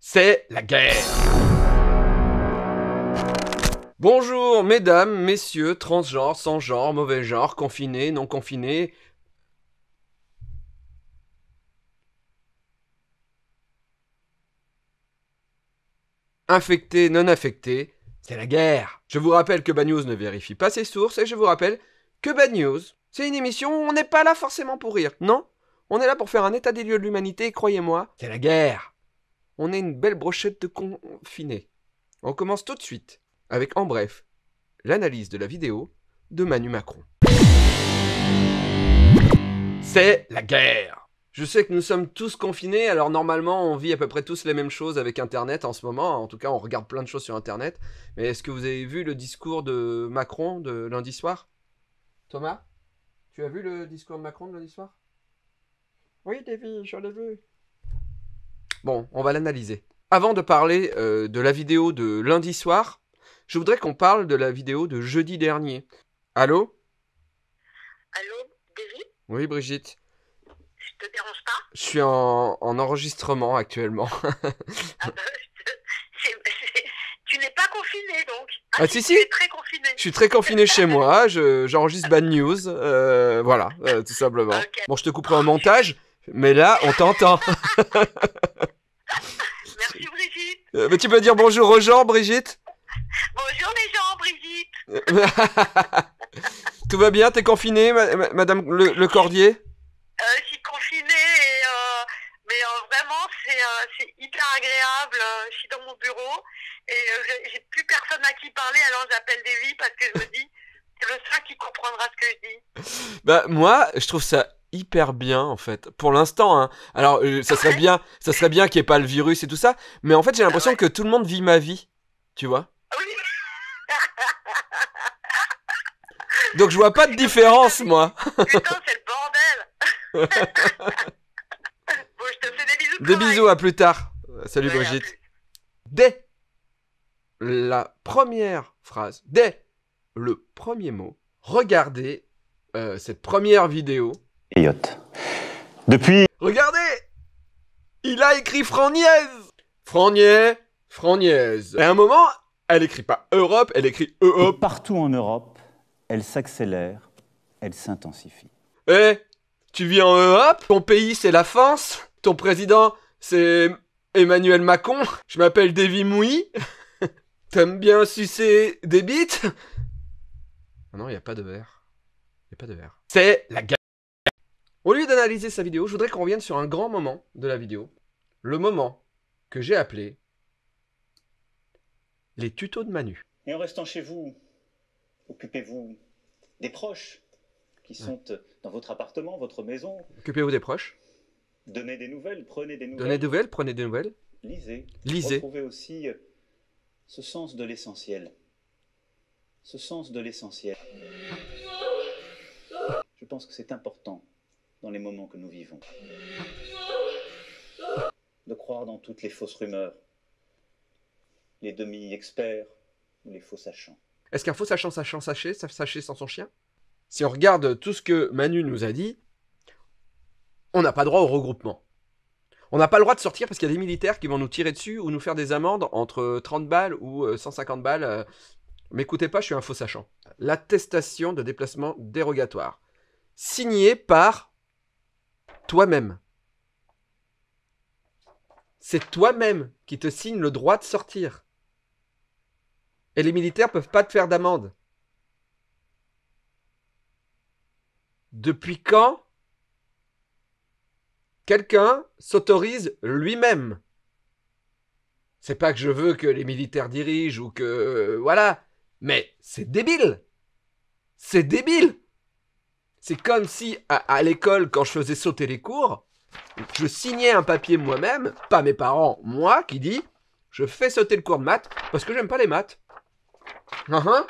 c'est la guerre. Bonjour mesdames, messieurs, transgenres, sans genre, mauvais genre, confinés, non confinés. Infectés, non affectés, c'est la guerre. Je vous rappelle que Bad News ne vérifie pas ses sources et je vous rappelle que Bad News, c'est une émission où on n'est pas là forcément pour rire, non On est là pour faire un état des lieux de l'humanité croyez-moi, c'est la guerre on est une belle brochette de confinés. On commence tout de suite avec en bref l'analyse de la vidéo de Manu Macron. C'est la guerre Je sais que nous sommes tous confinés, alors normalement on vit à peu près tous les mêmes choses avec Internet en ce moment, en tout cas on regarde plein de choses sur Internet, mais est-ce que vous avez vu le discours de Macron de lundi soir Thomas Tu as vu le discours de Macron de lundi soir Oui David, je l'ai vu. Bon, on va l'analyser. Avant de parler euh, de la vidéo de lundi soir, je voudrais qu'on parle de la vidéo de jeudi dernier. Allô Allô, David Oui, Brigitte. Je te dérange pas Je suis en, enregistrement actuellement. ah bah, tu n'es pas confiné donc. Ah, ah si, si. Je suis très confiné chez moi, j'enregistre Bad News, euh, voilà, euh, tout simplement. Bon, je te couperai un montage. Mais là, on t'entend. Merci Brigitte. Euh, mais tu peux dire bonjour aux gens, Brigitte Bonjour les gens, Brigitte. Tout va bien T'es confinée, Madame le, Cordier euh, Je suis confinée, euh, mais euh, vraiment, c'est hyper agréable. Je suis dans mon bureau et j'ai plus personne à qui parler, alors j'appelle Davy parce que je me dis, c'est le seul qui comprendra ce que je dis. Bah, moi, je trouve ça hyper bien en fait pour l'instant hein. alors euh, ça serait bien ça serait bien qu'il n'y ait pas le virus et tout ça mais en fait j'ai l'impression que tout le monde vit ma vie tu vois ah donc je vois pas de différence moi putain c'est le bordel bon je te fais des bisous des bisous à plus tard salut Brigitte dès la première phrase dès le premier mot regardez euh, cette première vidéo et yacht. Depuis. Regardez Il a écrit Fran-Niaise. Et À un moment, elle écrit pas Europe, elle écrit Europe. partout en Europe, elle s'accélère, elle s'intensifie. Eh Tu vis en Europe Ton pays, c'est la France Ton président, c'est Emmanuel Macron Je m'appelle Davy Mouy T'aimes bien sucer des bites Non, il n'y a pas de verre. Il a pas de verre. C'est la au lieu d'analyser sa vidéo, je voudrais qu'on revienne sur un grand moment de la vidéo. Le moment que j'ai appelé les tutos de Manu. Et en restant chez vous, occupez-vous des proches qui sont euh, dans votre appartement, votre maison. Occupez-vous des proches. Donnez des nouvelles, prenez des nouvelles. Donnez des nouvelles, prenez des nouvelles. Lisez. Lisez. trouvez aussi euh, ce sens de l'essentiel. Ce sens de l'essentiel. Je pense que c'est important dans les moments que nous vivons. De croire dans toutes les fausses rumeurs, les demi-experts ou les faux sachants. Est-ce qu'un faux sachant sachant sachez, sache sans son chien Si on regarde tout ce que Manu nous a dit, on n'a pas droit au regroupement. On n'a pas le droit de sortir parce qu'il y a des militaires qui vont nous tirer dessus ou nous faire des amendes entre 30 euh, balles ou 150 euh, balles. Euh. M'écoutez pas, je suis un faux sachant. L'attestation de déplacement dérogatoire. Signée par toi-même. C'est toi-même qui te signe le droit de sortir. Et les militaires peuvent pas te faire d'amende. Depuis quand quelqu'un s'autorise lui-même C'est pas que je veux que les militaires dirigent ou que euh, voilà, mais c'est débile. C'est débile. C'est comme si à, l'école, quand je faisais sauter les cours, je signais un papier moi-même, pas mes parents, moi, qui dit je fais sauter le cours de maths parce que j'aime pas les maths. Ah, hein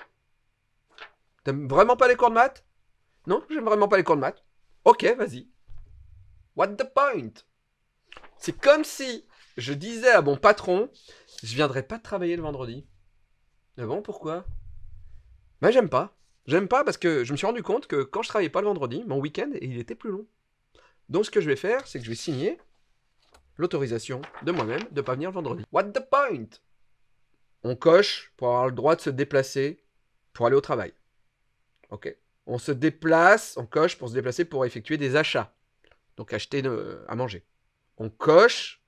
T'aimes vraiment pas les cours de maths Non, j'aime vraiment pas les cours de maths. Ok, vas-y. What the point C'est comme si je disais à mon patron, je viendrai pas travailler le vendredi. Mais bon, pourquoi Bah j'aime pas. J'aime pas parce que je me suis rendu compte que quand je travaillais pas le vendredi, mon week-end, il était plus long. Donc ce que je vais faire, c'est que je vais signer l'autorisation de moi-même de ne pas venir le vendredi. What the point On coche pour avoir le droit de se déplacer pour aller au travail. Ok. On se déplace, on coche pour se déplacer pour effectuer des achats. Donc acheter euh, à manger. On coche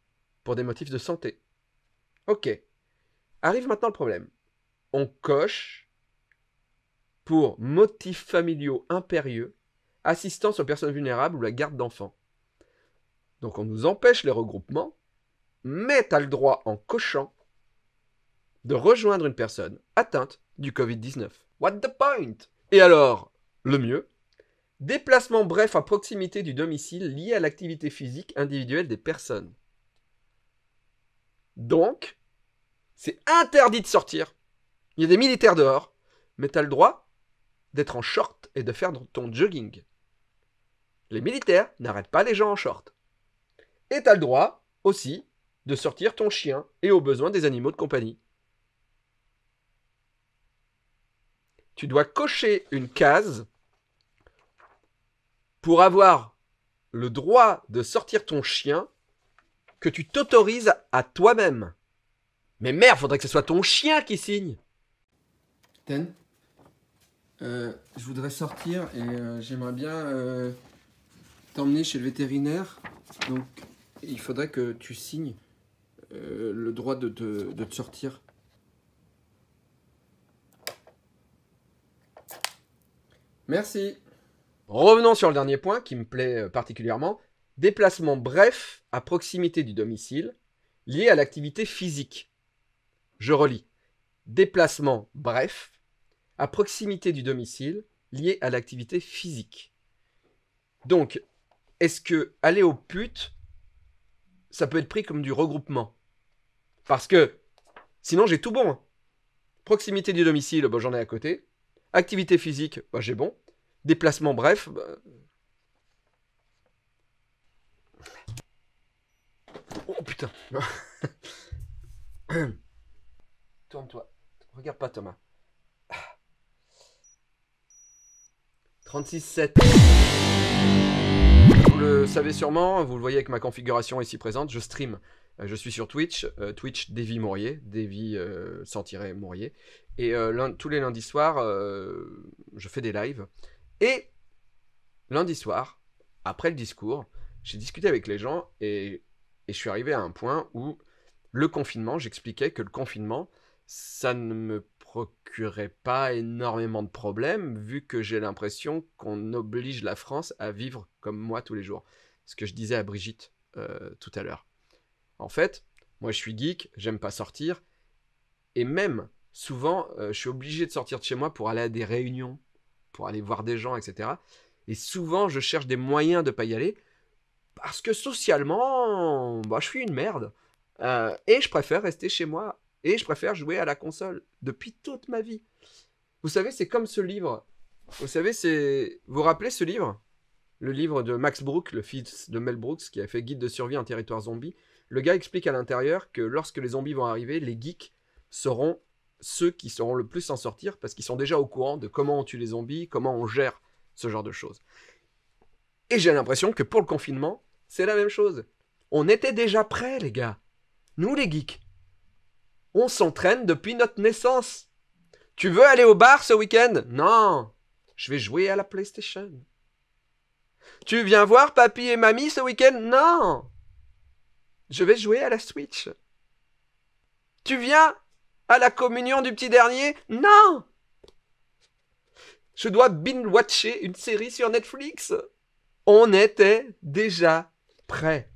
pour des motifs de santé. Ok. Arrive maintenant le problème. On coche pour motifs familiaux impérieux, assistance aux personnes vulnérables ou la garde d'enfants. Donc on nous empêche les regroupements, mais tu as le droit en cochant de rejoindre une personne atteinte du Covid-19. What the point Et alors, le mieux Déplacement bref à proximité du domicile lié à l'activité physique individuelle des personnes. Donc, c'est interdit de sortir. Il y a des militaires dehors, mais tu as le droit d'être en short et de faire ton jogging. Les militaires n'arrêtent pas les gens en short. Et t'as le droit, aussi, de sortir ton chien et aux besoins des animaux de compagnie. Tu dois cocher une case pour avoir le droit de sortir ton chien que tu t'autorises à toi-même. Mais merde, faudrait que ce soit ton chien qui signe. Euh, je voudrais sortir et euh, j'aimerais bien euh, t'emmener chez le vétérinaire. Donc, il faudrait que tu signes le droit de, de te sortir. Merci. Revenons sur le dernier point qui me plaît particulièrement. Déplacement bref à proximité du domicile lié à l'activité physique. Je relis. Déplacement bref à proximité du domicile lié à l'activité physique. Donc, est-ce que aller au putes, ça peut être pris comme du regroupement Parce que sinon, j'ai tout bon. Hein. Proximité du domicile, bah, j'en ai à côté. Activité physique, bah, j'ai bon. Déplacement, bref. Bah. Oh putain Tourne-toi. Regarde pas Thomas. 36.7. Vous le savez sûrement, vous le voyez avec ma configuration ici présente, je stream. Euh, je suis sur Twitch, euh, Twitch Davy Mourier, Davy euh, sans Mourier. Et euh, tous les lundis soirs, je fais des lives. Et lundi soir, après le discours, j'ai discuté avec les gens et, et, je suis arrivé à un point où le confinement, j'expliquais que le confinement, ça ne me procurait pas énormément de problèmes, vu que j'ai l'impression qu'on oblige la France à vivre comme moi tous les jours. Ce que je disais à Brigitte euh, tout à l'heure. En fait, moi je suis geek, j'aime pas sortir, et même souvent euh, je suis obligé de sortir de chez moi pour aller à des réunions, pour aller voir des gens, etc. Et souvent je cherche des moyens de pas y aller, parce que socialement, bah, je suis une merde. Euh, et je préfère rester chez moi et je préfère jouer à la console depuis toute ma vie. Vous savez, c'est comme ce livre. Vous savez, c'est. Vous, rappelez ce livre Le livre de Max Brooks, le fils de Mel Brooks, qui a fait Guide de survie en territoire zombie. Le gars explique à l'intérieur que lorsque les zombies vont arriver, les geeks seront ceux qui seront le plus s'en sortir parce qu'ils sont déjà au courant de comment on tue les zombies, comment on gère ce genre de choses. Et j'ai l'impression que pour le confinement, c'est la même chose. On était déjà prêts, les gars. Nous, les geeks, on s'entraîne depuis notre naissance. Tu veux aller au bar ce week-end Non. Je vais jouer à la PlayStation. Tu viens voir papy et mamie ce week-end Non. Je vais jouer à la Switch. Tu viens à la communion du petit dernier Non. Je dois binge-watcher une série sur Netflix. On était déjà prêts.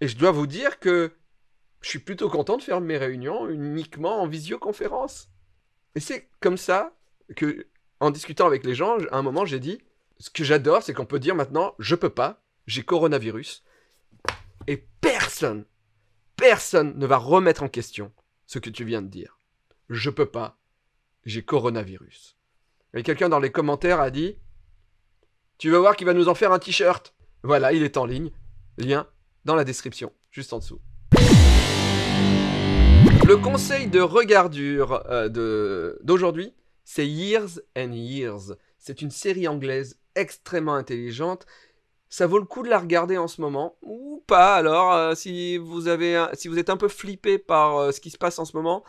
Et je dois vous dire que je suis plutôt content de faire mes réunions uniquement en visioconférence. Et c'est comme ça que, en discutant avec les gens, à un moment, j'ai dit ce que j'adore, c'est qu'on peut dire maintenant je peux pas, j'ai coronavirus. Et personne, personne ne va remettre en question ce que tu viens de dire. Je peux pas, j'ai coronavirus. Et quelqu'un dans les commentaires a dit Tu vas voir qu'il va nous en faire un t-shirt. Voilà, il est en ligne. Lien dans la description, juste en dessous. Le conseil de regardure euh, d'aujourd'hui, c'est Years and Years. C'est une série anglaise extrêmement intelligente. Ça vaut le coup de la regarder en ce moment, ou pas alors, euh, si, vous êtes un peu flippé par euh, ce qui se passe en ce moment,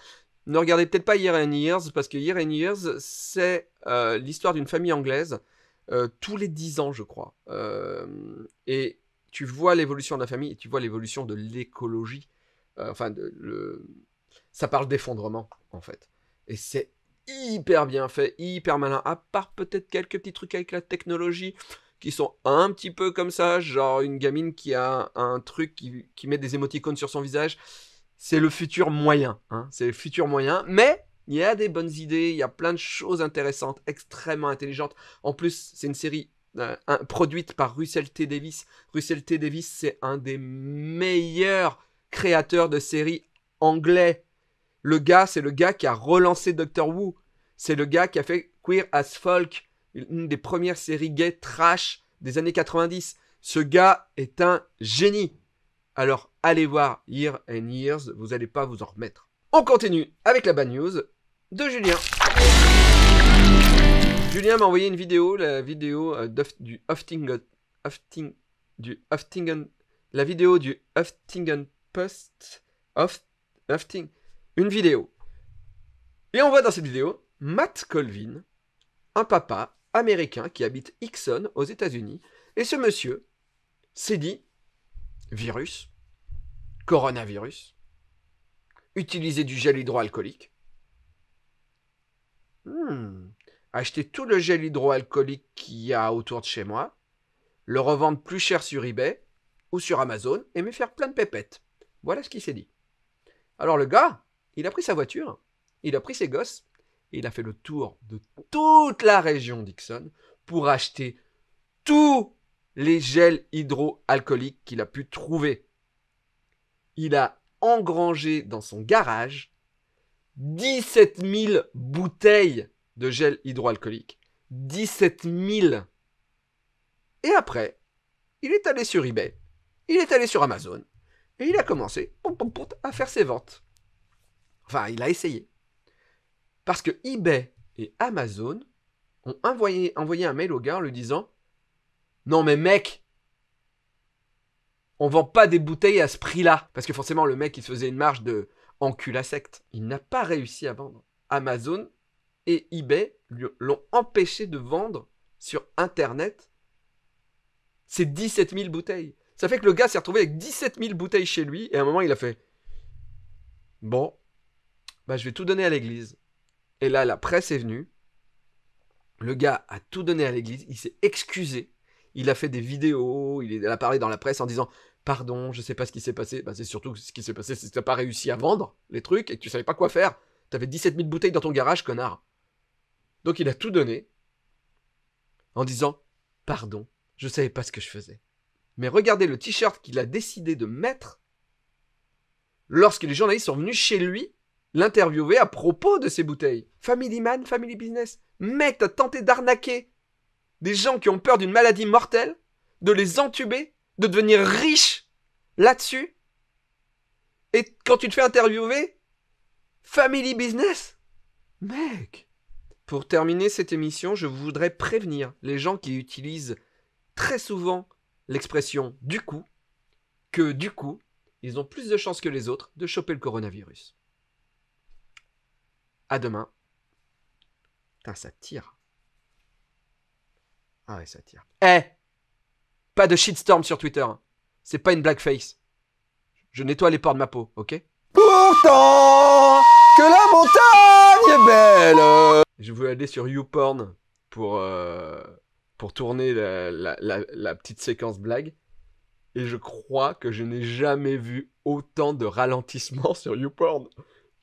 ne regardez peut-être pas Years and Years, parce que Years and Years, c'est l'histoire d'une famille anglaise, tous les 10 ans je crois. et tu vois l'évolution de la famille, et tu vois l'évolution de l'écologie, enfin de, le, ça parle d'effondrement, en fait. Et c'est hyper bien fait, hyper malin, à part peut-être quelques petits trucs avec la technologie qui sont un petit peu comme ça, genre une gamine qui a un truc qui, met des émoticônes sur son visage. C'est le futur moyen, hein. c'est le futur moyen, mais il y a des bonnes idées, il y a plein de choses intéressantes, extrêmement intelligentes. En plus, c'est une série euh, produite par Russell T. Davis. Russell T. Davis, c'est un des meilleurs créateurs de séries anglais le gars, c'est le gars qui a relancé Doctor Who. C'est le gars qui a fait Queer as Folk, une des premières séries gay trash des années 90. Ce gars est un génie. Alors allez voir Here and Years, vous n'allez pas vous en remettre. On continue avec la bad news de Julien. Julien m'a envoyé une vidéo, la vidéo euh, du Huffington, Hufting, du la vidéo du Huffington Post, une vidéo. Et on voit dans cette vidéo Matt Colvin, un papa américain qui habite Ixon aux États-Unis. Et ce monsieur s'est dit virus, coronavirus, utiliser du gel hydroalcoolique, hmm, acheter tout le gel hydroalcoolique qu'il y a autour de chez moi, le revendre plus cher sur eBay ou sur Amazon et me faire plein de pépettes. Voilà ce qu'il s'est dit. Alors le gars, il a pris sa voiture, il a pris ses gosses, et il a fait le tour de toute la région Dixon pour acheter tous les gels hydroalcooliques qu'il a pu trouver. Il a engrangé dans son garage 17 000 bouteilles de gel hydroalcoolique. 17 000 Et après, il est allé sur eBay, il est allé sur Amazon, et il a commencé à faire ses ventes. Enfin, il a essayé. Parce que eBay et Amazon ont envoyé, envoyé un mail au gars en lui disant Non, mais mec, on vend pas des bouteilles à ce prix-là. Parce que forcément, le mec, il faisait une marge de encul à secte. Il n'a pas réussi à vendre. Amazon et eBay l'ont empêché de vendre sur Internet ces 17 000 bouteilles. Ça fait que le gars s'est retrouvé avec 17 000 bouteilles chez lui et à un moment, il a fait Bon, bah, je vais tout donner à l'église. Et là, la presse est venue. Le gars a tout donné à l'église. Il s'est excusé. Il a fait des vidéos. Il a parlé dans la presse en disant Pardon, je ne sais pas ce qui s'est passé. Bah, c'est surtout ce qui s'est passé, c'est que tu n'as pas réussi à vendre les trucs et que tu savais pas quoi faire. Tu avais 17 000 bouteilles dans ton garage, connard. Donc il a tout donné en disant Pardon, je ne savais pas ce que je faisais. Mais regardez le t-shirt qu'il a décidé de mettre lorsque les journalistes sont venus chez lui l'interviewer à propos de ces bouteilles. Family man, family business. Mec, t'as tenté d'arnaquer des gens qui ont peur d'une maladie mortelle, de les entuber, de devenir riches là-dessus. Et quand tu te fais interviewer, family business. Mec. Pour terminer cette émission, je voudrais prévenir les gens qui utilisent très souvent l'expression du coup, que du coup, ils ont plus de chances que les autres de choper le coronavirus. À demain. Putain, ça tire. Ah ouais, ça tire. Eh Pas de shitstorm sur Twitter. Hein. C'est pas une blackface. Je nettoie les pores de ma peau, ok Pourtant que la montagne est belle Je voulais aller sur YouPorn pour, euh, pour tourner la, petite séquence blague et je crois que je n'ai jamais vu autant de ralentissement sur YouPorn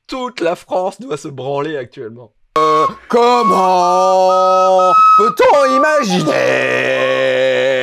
toute la France doit se branler actuellement. Euh, comment peut-on imaginer